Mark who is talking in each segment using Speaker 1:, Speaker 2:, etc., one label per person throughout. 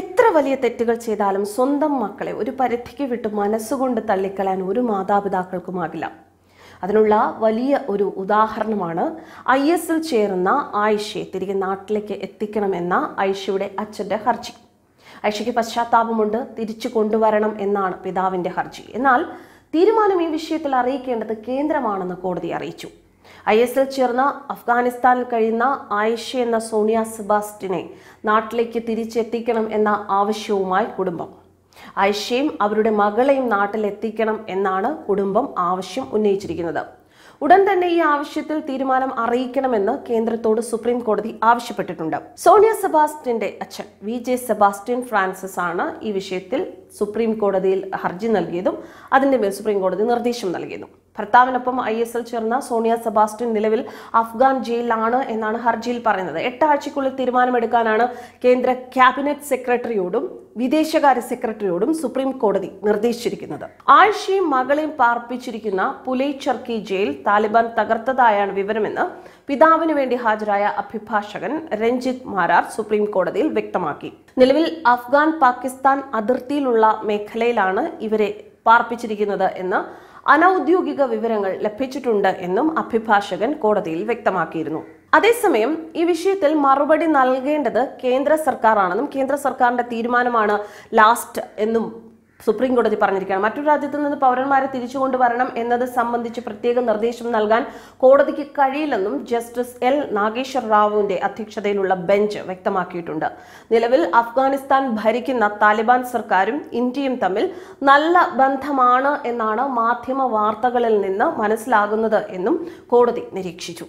Speaker 1: എത്ര വലിയ തെറ്റുകൾ ചെയ്താലും സ്വന്തം മക്കളെ ഒരു പരിധിക്ക് വിട്ട് മനസ്സുകൊണ്ട് തള്ളിക്കളയാൻ ഒരു മാതാപിതാക്കൾക്കുമാകില്ല അതിനുള്ള വലിയ ഒരു ഉദാഹരണമാണ് ഐ എസിൽ ചേർന്ന ആയിഷയെ തിരികെ നാട്ടിലേക്ക് എത്തിക്കണമെന്ന ആയിഷയുടെ അച്ഛൻ്റെ ഹർജി ഐഷയ്ക്ക് പശ്ചാത്താപമുണ്ട് തിരിച്ചു കൊണ്ടുവരണം എന്നാണ് പിതാവിൻ്റെ ഹർജി എന്നാൽ തീരുമാനം ഈ വിഷയത്തിൽ അറിയിക്കേണ്ടത് കേന്ദ്രമാണെന്ന് കോടതി അറിയിച്ചു ഐ എസ് എൽ ചേർന്ന അഫ്ഗാനിസ്ഥാനിൽ കഴിയുന്ന ആയിഷ എന്ന സോണിയ സെബാസ്റ്റിനെ നാട്ടിലേക്ക് തിരിച്ചെത്തിക്കണം എന്ന ആവശ്യവുമായി കുടുംബം ആയിഷയും അവരുടെ മകളെയും നാട്ടിലെത്തിക്കണം എന്നാണ് കുടുംബം ആവശ്യം ഉന്നയിച്ചിരിക്കുന്നത് ഉടൻ തന്നെ ഈ ആവശ്യത്തിൽ തീരുമാനം അറിയിക്കണമെന്ന് കേന്ദ്രത്തോട് സുപ്രീം കോടതി ആവശ്യപ്പെട്ടിട്ടുണ്ട് സോണിയ സെബാസ്റ്റിന്റെ അച്ഛൻ വി ജെ സെബാസ്റ്റ്യൻ ഫ്രാൻസിസ് ആണ് ഈ വിഷയത്തിൽ സുപ്രീം കോടതിയിൽ ഹർജി നൽകിയതും അതിന്റെ മേൽ സുപ്രീം കോടതി നിർദ്ദേശം നൽകിയതും ഭർത്താവിനൊപ്പം ഐ എസ് എൽ ചേർന്ന സോണിയ സെബാസ്റ്റ്യൻ നിലവിൽ അഫ്ഗാൻ ജയിലിലാണ് എന്നാണ് ഹർജിയിൽ പറയുന്നത് എട്ടാഴ്ചക്കുള്ളിൽ തീരുമാനമെടുക്കാനാണ് കേന്ദ്ര ക്യാബിനറ്റ് സെക്രട്ടറിയോടും വിദേശകാര്യ സെക്രട്ടറിയോടും സുപ്രീം കോടതി നിർദ്ദേശിച്ചിരിക്കുന്നത് ആഴ്ചയും മകളെയും പാർപ്പിച്ചിരിക്കുന്ന ചർക്കി ജയിൽ താലിബാൻ തകർത്തതായാണ് വിവരമെന്ന് പിതാവിന് വേണ്ടി ഹാജരായ അഭിഭാഷകൻ രഞ്ജിത് മാരാർ സുപ്രീം കോടതിയിൽ വ്യക്തമാക്കി നിലവിൽ അഫ്ഗാൻ പാകിസ്ഥാൻ അതിർത്തിയിലുള്ള മേഖലയിലാണ് ഇവരെ പാർപ്പിച്ചിരിക്കുന്നത് എന്ന് അനൌദ്യോഗിക വിവരങ്ങൾ ലഭിച്ചിട്ടുണ്ട് എന്നും അഭിഭാഷകൻ കോടതിയിൽ വ്യക്തമാക്കിയിരുന്നു അതേസമയം ഈ വിഷയത്തിൽ മറുപടി നൽകേണ്ടത് കേന്ദ്ര ആണെന്നും കേന്ദ്ര സർക്കാരിന്റെ തീരുമാനമാണ് ലാസ്റ്റ് എന്നും സുപ്രീം കോടതി പറഞ്ഞിരിക്കുകയാണ് മറ്റൊരു രാജ്യത്തു നിന്ന് പൗരന്മാരെ തിരിച്ചു കൊണ്ടുവരണം എന്നത് സംബന്ധിച്ച് പ്രത്യേക നിർദ്ദേശം നൽകാൻ കോടതിക്ക് കഴിയില്ലെന്നും ജസ്റ്റിസ് എൽ നാഗേശ്വർ റാവുവിന്റെ അധ്യക്ഷതയിലുള്ള ബെഞ്ച് വ്യക്തമാക്കിയിട്ടുണ്ട് നിലവിൽ അഫ്ഗാനിസ്ഥാൻ ഭരിക്കുന്ന താലിബാൻ സർക്കാരും ഇന്ത്യയും തമ്മിൽ നല്ല ബന്ധമാണ് എന്നാണ് മാധ്യമ വാർത്തകളിൽ നിന്ന് മനസ്സിലാകുന്നത് എന്നും കോടതി നിരീക്ഷിച്ചു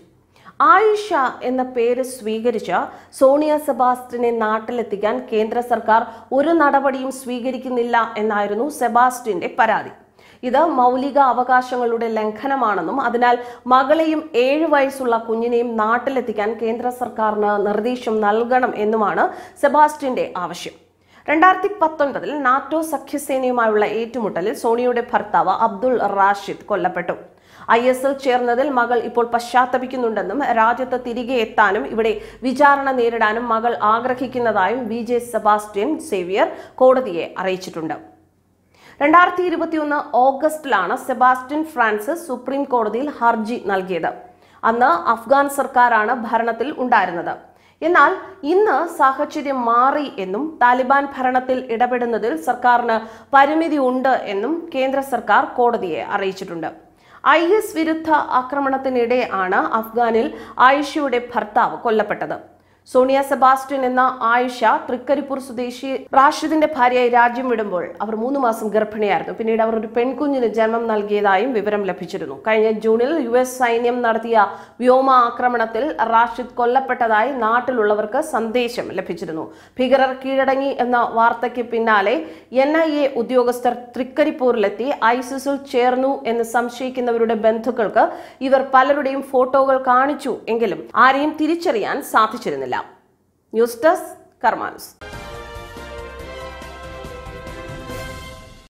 Speaker 1: ആയിഷ എന്ന പേര് സ്വീകരിച്ച സോണിയ സെബാസ്റ്റിനെ നാട്ടിലെത്തിക്കാൻ കേന്ദ്ര സർക്കാർ ഒരു നടപടിയും സ്വീകരിക്കുന്നില്ല എന്നായിരുന്നു സെബാസ്റ്റിന്റെ പരാതി ഇത് മൗലിക അവകാശങ്ങളുടെ ലംഘനമാണെന്നും അതിനാൽ മകളെയും ഏഴ് വയസ്സുള്ള കുഞ്ഞിനെയും നാട്ടിലെത്തിക്കാൻ കേന്ദ്ര സർക്കാരിന് നിർദ്ദേശം നൽകണം എന്നുമാണ് സെബാസ്റ്റിന്റെ ആവശ്യം രണ്ടായിരത്തി പത്തൊൻപതിൽ നാറ്റോ സഖ്യസേനയുമായുള്ള ഏറ്റുമുട്ടലിൽ സോണിയയുടെ ഭർത്താവ് അബ്ദുൾ റാഷിദ് കൊല്ലപ്പെട്ടു ഐ എസ് എൽ ചേർന്നതിൽ മകൾ ഇപ്പോൾ പശ്ചാത്തപിക്കുന്നുണ്ടെന്നും രാജ്യത്ത് തിരികെ എത്താനും ഇവിടെ വിചാരണ നേരിടാനും മകൾ ആഗ്രഹിക്കുന്നതായും വി ജെ സെബാസ്റ്റ്യൻ സേവിയർ കോടതിയെ അറിയിച്ചിട്ടുണ്ട് രണ്ടായിരത്തി ഇരുപത്തിയൊന്ന് ഓഗസ്റ്റിലാണ് സെബാസ്റ്റ്യൻ ഫ്രാൻസിസ് സുപ്രീം കോടതിയിൽ ഹർജി നൽകിയത് അന്ന് അഫ്ഗാൻ സർക്കാരാണ് ഭരണത്തിൽ ഉണ്ടായിരുന്നത് എന്നാൽ ഇന്ന് സാഹചര്യം മാറി എന്നും താലിബാൻ ഭരണത്തിൽ ഇടപെടുന്നതിൽ സർക്കാരിന് പരിമിതി ഉണ്ട് എന്നും കേന്ദ്ര സർക്കാർ കോടതിയെ അറിയിച്ചിട്ടുണ്ട് ഐ എസ് വിരുദ്ധ ആക്രമണത്തിനിടെ ആണ് അഫ്ഗാനിൽ ആയിഷയുടെ ഭർത്താവ് കൊല്ലപ്പെട്ടത് സോണിയ സെബാസ്റ്റ്യൻ എന്ന ആയിഷ തൃക്കരിപ്പൂർ സ്വദേശി റാഷിദിന്റെ ഭാര്യയായി രാജ്യം വിടുമ്പോൾ അവർ മൂന്ന് മാസം ഗർഭിണിയായിരുന്നു പിന്നീട് അവർ ഒരു പെൺകുഞ്ഞിന് ജന്മം നൽകിയതായും വിവരം ലഭിച്ചിരുന്നു കഴിഞ്ഞ ജൂണിൽ യു എസ് സൈന്യം നടത്തിയ വ്യോമ ആക്രമണത്തിൽ റാഷിദ് കൊല്ലപ്പെട്ടതായി നാട്ടിലുള്ളവർക്ക് സന്ദേശം ലഭിച്ചിരുന്നു ഭീകരർ കീഴടങ്ങി എന്ന വാർത്തയ്ക്ക് പിന്നാലെ എൻ ഐ എ ഉദ്യോഗസ്ഥർ തൃക്കരിപ്പൂരിലെത്തി ഐസിസിൽ ചേർന്നു എന്ന് സംശയിക്കുന്നവരുടെ ബന്ധുക്കൾക്ക് ഇവർ പലരുടെയും ഫോട്ടോകൾ കാണിച്ചു എങ്കിലും ആരെയും തിരിച്ചറിയാൻ സാധിച്ചിരുന്നില്ല ന്യൂസ് ഡെസ്ക് കർമാനുസ്